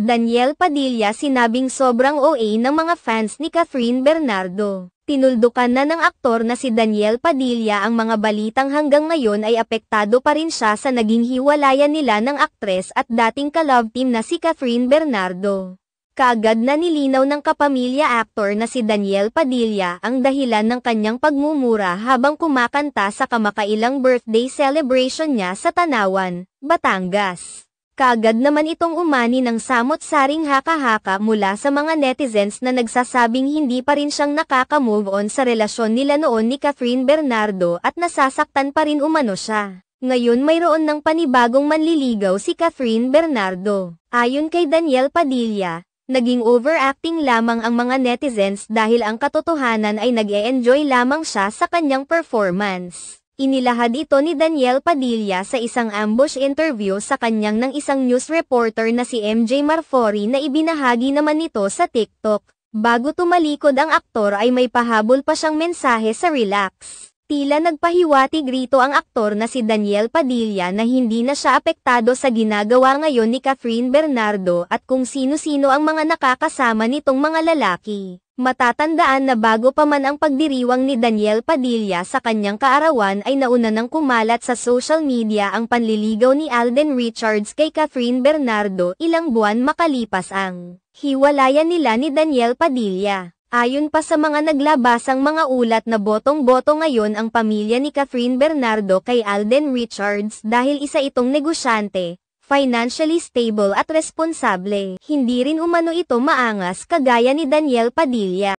Daniel Padilla sinabing sobrang OA ng mga fans ni Catherine Bernardo. Tinuldukan na ng aktor na si Daniel Padilla ang mga balitang hanggang ngayon ay apektado pa rin siya sa naging hiwalayan nila ng aktres at dating ka-love team na si Catherine Bernardo. Kaagad na nilinaw ng kapamilya actor na si Daniel Padilla ang dahilan ng kanyang pagmumura habang kumakanta sa kamakailang birthday celebration niya sa Tanawan, Batangas. Kaagad naman itong umani ng samot-saring haka-haka mula sa mga netizens na nagsasabing hindi pa rin siyang nakaka-move on sa relasyon nila noon ni Catherine Bernardo at nasasaktan pa rin umano siya. Ngayon mayroon ng panibagong manliligaw si Catherine Bernardo. Ayon kay Daniel Padilla, naging overacting lamang ang mga netizens dahil ang katotohanan ay nag-e-enjoy lamang siya sa kanyang performance. Inilahad ito ni Daniel Padilla sa isang ambush interview sa kanyang ng isang news reporter na si MJ Marfori na ibinahagi naman nito sa TikTok. Bago tumalikod ang aktor ay may pahabol pa siyang mensahe sa relax. Tila nagpahiwatig rito ang aktor na si Daniel Padilla na hindi na siya apektado sa ginagawa ngayon ni Catherine Bernardo at kung sino-sino ang mga nakakasama nitong mga lalaki. Matatandaan na bago pa man ang pagdiriwang ni Daniel Padilla sa kanyang kaarawan ay nauna nang kumalat sa social media ang panliligaw ni Alden Richards kay Catherine Bernardo ilang buwan makalipas ang hiwalayan nila ni Daniel Padilla. Ayon pa sa mga naglabasang mga ulat na botong-boto ngayon ang pamilya ni Catherine Bernardo kay Alden Richards dahil isa itong negosyante, financially stable at responsable. Hindi rin umano ito maangas kagaya ni Daniel Padilla.